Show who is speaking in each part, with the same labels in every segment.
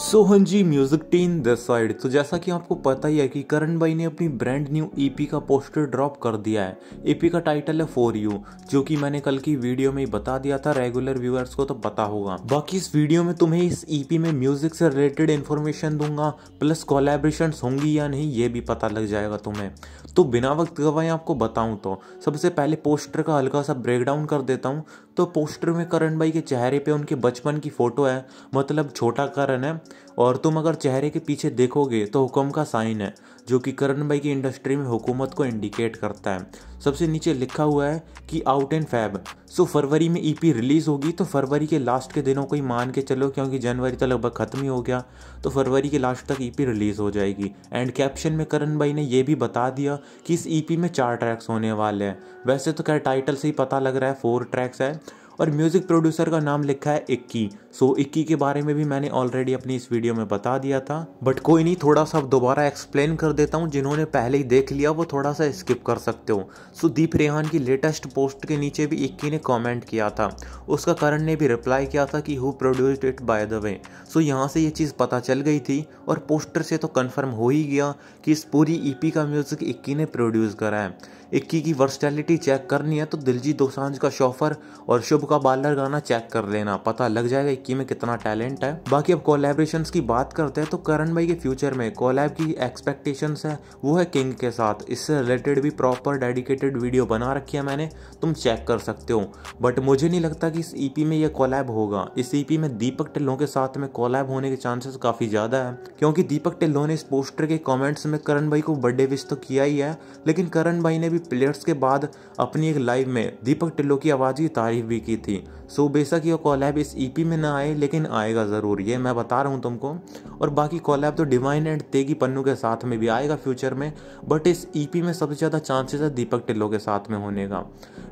Speaker 1: Sohan ji music team the side तो जैसा कि आपको पता ही है कि करण भाई ने अपनी ब्रांड न्यू ईपी का पोस्टर ड्रॉप कर दिया है ईपी e का टाइटल है फॉर यू जो कि मैंने कल की वीडियो में ही बता दिया था रेगुलर व्यूअर्स को तो पता होगा बाकी इस वीडियो में तुम्हें इस ईपी e में म्यूजिक से रिलेटेड इन्फॉर्मेशन दूंगा प्लस कोलेब्रेशन होंगी या नहीं ये भी पता लग जाएगा तुम्हें तो बिना वक्त गवाए आपको बताऊं तो सबसे पहले पोस्टर का हल्का सा ब्रेक डाउन कर देता हूँ तो पोस्टर में करण भाई के चेहरे पे उनके बचपन की फ़ोटो है मतलब छोटा करण है और तुम अगर चेहरे के पीछे देखोगे तो हुक्म का साइन है जो कि करण भाई की इंडस्ट्री में हुकूमत को इंडिकेट करता है सबसे नीचे लिखा हुआ है कि आउट एंड फैब सो फरवरी में ईपी e रिलीज़ होगी तो फरवरी के लास्ट के दिनों को ही मान के चलो क्योंकि जनवरी तक तो लगभग ख़त्म ही हो गया तो फरवरी के लास्ट तक ईपी e रिलीज़ हो जाएगी एंड कैप्शन में करण भाई ने यह भी बता दिया कि इस ईपी e में चार ट्रैक्स होने वाले हैं वैसे तो क्या टाइटल से ही पता लग रहा है फोर ट्रैक्स है और म्यूज़िक प्रोड्यूसर का नाम लिखा है इक्की सो इक्की के बारे में भी मैंने ऑलरेडी अपनी इस वीडियो में बता दिया था बट कोई नहीं थोड़ा सा दोबारा एक्सप्लेन कर देता हूँ जिन्होंने पहले ही देख लिया वो थोड़ा सा स्किप कर सकते हो सो दीप रेहान की लेटेस्ट पोस्ट के नीचे भी इक्की ने कॉमेंट किया था उसका करण ने भी रिप्लाई किया था कि who produced it by the way so यहाँ से ये चीज़ पता चल गई थी और पोस्टर से तो कन्फर्म हो ही गया कि इस पूरी ईपी e का म्यूज़िक इक्की ने प्रोड्यूस करा है इक्की की वर्सटैलिटी चेक करनी है तो दिलजीत दोसांझ का शॉफर और शुभ का बालर गाना चेक कर लेना पता लग जाएगा लड़की में कितना टैलेंट है बाकी अब कोलेब्रेशन की बात करते हैं तो करण भाई के फ्यूचर में कोलैब की एक्सपेक्टेशन है वो है किंग के साथ इससे रिलेटेड भी प्रॉपर डेडिकेटेड वीडियो बना रखी है मैंने तुम चेक कर सकते हो बट मुझे नहीं लगता कि इस ईपी e में यह कोलैब होगा इस ईपी e में दीपक टिल्लों के साथ में कोलैब होने के चांसेस काफ़ी ज़्यादा है क्योंकि दीपक टिल्लो ने इस पोस्टर के कॉमेंट्स में करण भाई को बर्थडे विश तो किया ही है लेकिन करण भाई ने भी प्लेयर्स के बाद अपनी एक लाइव में दीपक टिल्लो की आवाज़ की तारीफ भी की थी सो बेशक ये कॉलैब इस ईपी e में ना आए लेकिन आएगा ज़रूर ये मैं बता रहा हूँ तुमको और बाकी कॉलैब तो डिवाइन एंड तेगी पन्नू के साथ में भी आएगा फ्यूचर में बट इस ईपी e में सबसे ज़्यादा चांसेस है दीपक टिल्लो के साथ में होने का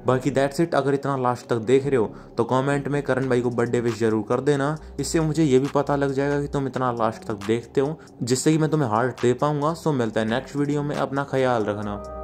Speaker 1: बाकी दैट्स इट अगर इतना लास्ट तक देख रहे हो तो कॉमेंट में करण भाई को बर्थडे विश जरूर कर देना इससे मुझे ये भी पता लग जाएगा कि तुम इतना लास्ट तक देखते हो जिससे कि मैं तुम्हें हार्ट दे पाऊँगा सो मिलता है नेक्स्ट वीडियो में अपना ख्याल रखना